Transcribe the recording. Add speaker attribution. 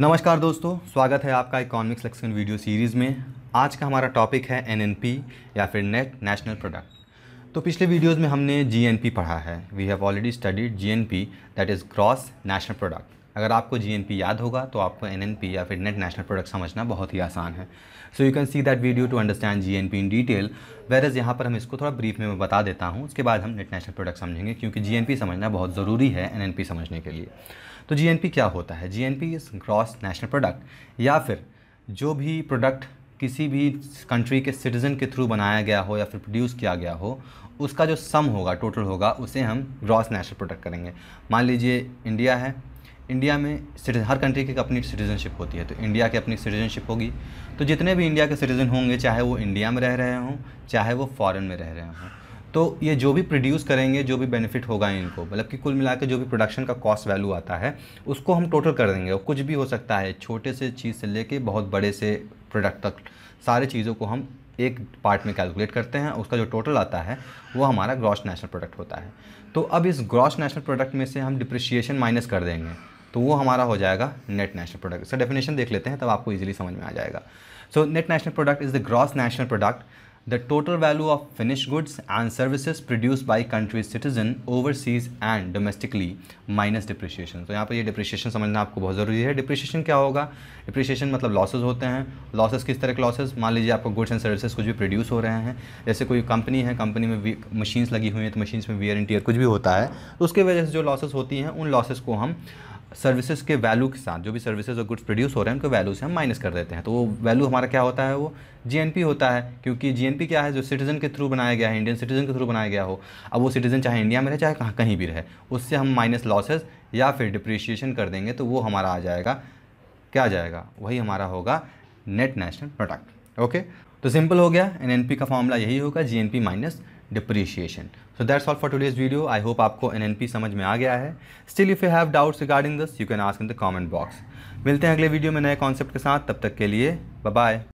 Speaker 1: नमस्कार दोस्तों स्वागत है आपका इकोनॉमिक्स लेक्सन वीडियो सीरीज़ में आज का हमारा टॉपिक है एनएनपी या फिर नेट नेशनल प्रोडक्ट तो पिछले वीडियोस में हमने जीएनपी पढ़ा है we have already studied GNP that is gross national product अगर आपको जी याद होगा तो आपको एन या फिर नेट नेशनल प्रोडक्ट समझना बहुत ही आसान है so you can see that video to understand G N in detail वेरज यहाँ पर हम इसको थोड़ा ब्रीफ में बता देता हूँ उसके बाद हम नेट नेशनल प्रोडक्ट समझेंगे क्योंकि जी समझना बहुत ज़रूरी है एन समझने के लिए तो जी क्या होता है G N P gross national product या फिर जो भी प्रोडक्ट किसी भी कंट्री के सिटीज़न के थ्रू बनाया गया हो या फिर प्रोड्यूस किया गया हो उसका जो सम होगा टोटल होगा उसे हम ग्रॉस नेशनल प्रोडक्ट करेंगे मान लीजिए इंडिया है इंडिया में सिटीजन हर कंट्री की अपनी सिटीजनशिप होती है तो इंडिया की अपनी सिटीजनशिप होगी तो जितने भी इंडिया के सिटीजन होंगे चाहे वो इंडिया में रह रहे हों चाहे वो फॉरेन में रह रहे हों तो ये जो भी प्रोड्यूस करेंगे जो भी बेनिफिट होगा इनको मतलब कि कुल मिला जो भी प्रोडक्शन का कॉस्ट वैल्यू आता है उसको हम टोटल कर देंगे और कुछ भी हो सकता है छोटे से चीज़ से लेके बहुत बड़े से प्रोडक्ट तक सारी चीज़ों को हम एक पार्ट में कैलकुलेट करते हैं उसका जो टोटल आता है वो हमारा ग्रॉस नेशनल प्रोडक्ट होता है तो अब इस ग्रॉस नेशनल प्रोडक्ट में से हम डिप्रिशिएशन माइनस कर देंगे तो वो हमारा हो जाएगा नेट नेशनल प्रोडक्ट इसका डेफिनेशन देख लेते हैं तब आपको ईजिली समझ में आ जाएगा so net national product is the gross national product the total value of finish goods and services produce by countries citizen overseas and domestically minus depreciation तो यहाँ पर ये डिप्रिशिएशन समझना आपको बहुत ज़रूरी है डिप्रिशिएशन क्या होगा डिप्रिशिएशन मतलब लॉसेज होते हैं लॉसेज किस तरह के लॉसेज मान लीजिए आपको गुड्स एंड सर्विसेज कुछ भी प्रोड्यूस हो रहे हैं जैसे कोई कंपनी है कंपनी में मशीन्स लगी हुई हैं तो मशीन्स में वियर एंड टीयर कुछ भी होता है तो उसके वजह से जो लॉसेज होती हैं उन लॉसेज को हम सर्विसेज के वैल्यू के साथ जो भी सर्विसेज और गुड्स प्रोड्यूस हो रहे हैं उनके वैल्यू से हम माइनस कर देते हैं तो वो वैल्यू हमारा क्या होता है वो जी होता है क्योंकि जी क्या है जो सिटीज़न के थ्रू बनाया गया है इंडियन सिटीज़न के थ्रू बनाया गया हो अब वो सिटीज़न चाहे इंडिया में रहे चाहे कहाँ कहीं भी रहे उससे हम माइनस लॉसेज या फिर डिप्रिशिएशन कर देंगे तो वो हमारा आ जाएगा क्या आ जाएगा वही हमारा होगा नेट नेशनल प्रोडक्ट ओके तो सिंपल हो गया एन का फॉर्मूला यही होगा G N P minus depreciation so that's all for today's video I hope आपको एन समझ में आ गया है still if you have doubts regarding this you can ask in the comment box मिलते हैं अगले वीडियो में नए कॉन्सेप्ट के साथ तब तक के लिए बाय